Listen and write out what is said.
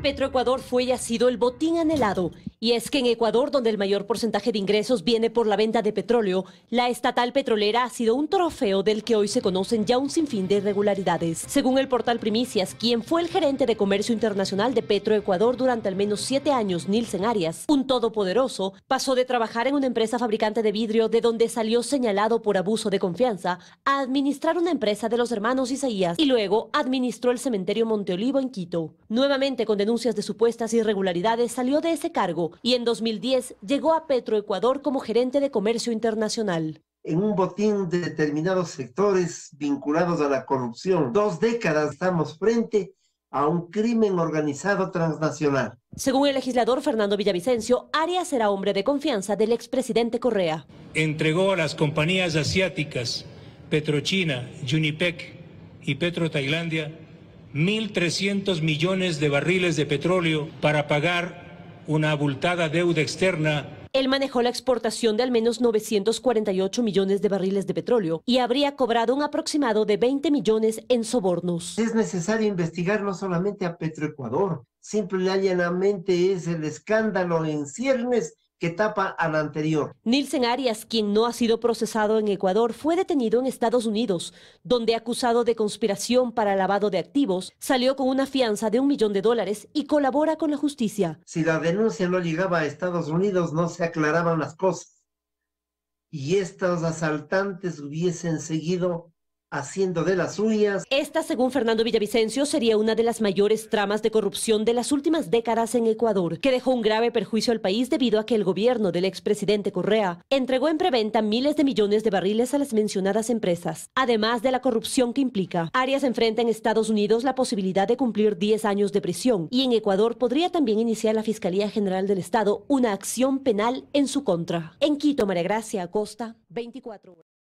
Petroecuador fue y ha sido el botín anhelado y es que en Ecuador, donde el mayor porcentaje de ingresos viene por la venta de petróleo, la estatal petrolera ha sido un trofeo del que hoy se conocen ya un sinfín de irregularidades. Según el portal Primicias, quien fue el gerente de comercio internacional de Petroecuador durante al menos siete años, Nilsen Arias, un todopoderoso, pasó de trabajar en una empresa fabricante de vidrio de donde salió señalado por abuso de confianza a administrar una empresa de los hermanos Isaías y luego administró el cementerio Monteolivo en Quito. Nuevamente con denuncias de supuestas irregularidades salió de ese cargo y en 2010 llegó a Petroecuador como gerente de comercio internacional en un botín de determinados sectores vinculados a la corrupción. Dos décadas estamos frente a un crimen organizado transnacional. Según el legislador Fernando Villavicencio, Arias era hombre de confianza del expresidente Correa. Entregó a las compañías asiáticas Petrochina, Junipec y Petrotailandia 1.300 millones de barriles de petróleo para pagar una abultada deuda externa él manejó la exportación de al menos 948 millones de barriles de petróleo y habría cobrado un aproximado de 20 millones en sobornos. Es necesario investigar no solamente a Petroecuador, simple y llanamente es el escándalo en ciernes que tapa al anterior. Nielsen Arias, quien no ha sido procesado en Ecuador, fue detenido en Estados Unidos, donde acusado de conspiración para lavado de activos, salió con una fianza de un millón de dólares y colabora con la justicia. Si la denuncia no llegaba a Estados Unidos, no se aclaraban las cosas. Y estos asaltantes hubiesen seguido haciendo de las suyas. Esta, según Fernando Villavicencio, sería una de las mayores tramas de corrupción de las últimas décadas en Ecuador, que dejó un grave perjuicio al país debido a que el gobierno del expresidente Correa entregó en preventa miles de millones de barriles a las mencionadas empresas, además de la corrupción que implica. Arias enfrenta en Estados Unidos la posibilidad de cumplir 10 años de prisión y en Ecuador podría también iniciar la Fiscalía General del Estado una acción penal en su contra. En Quito, María Gracia Acosta, 24 horas.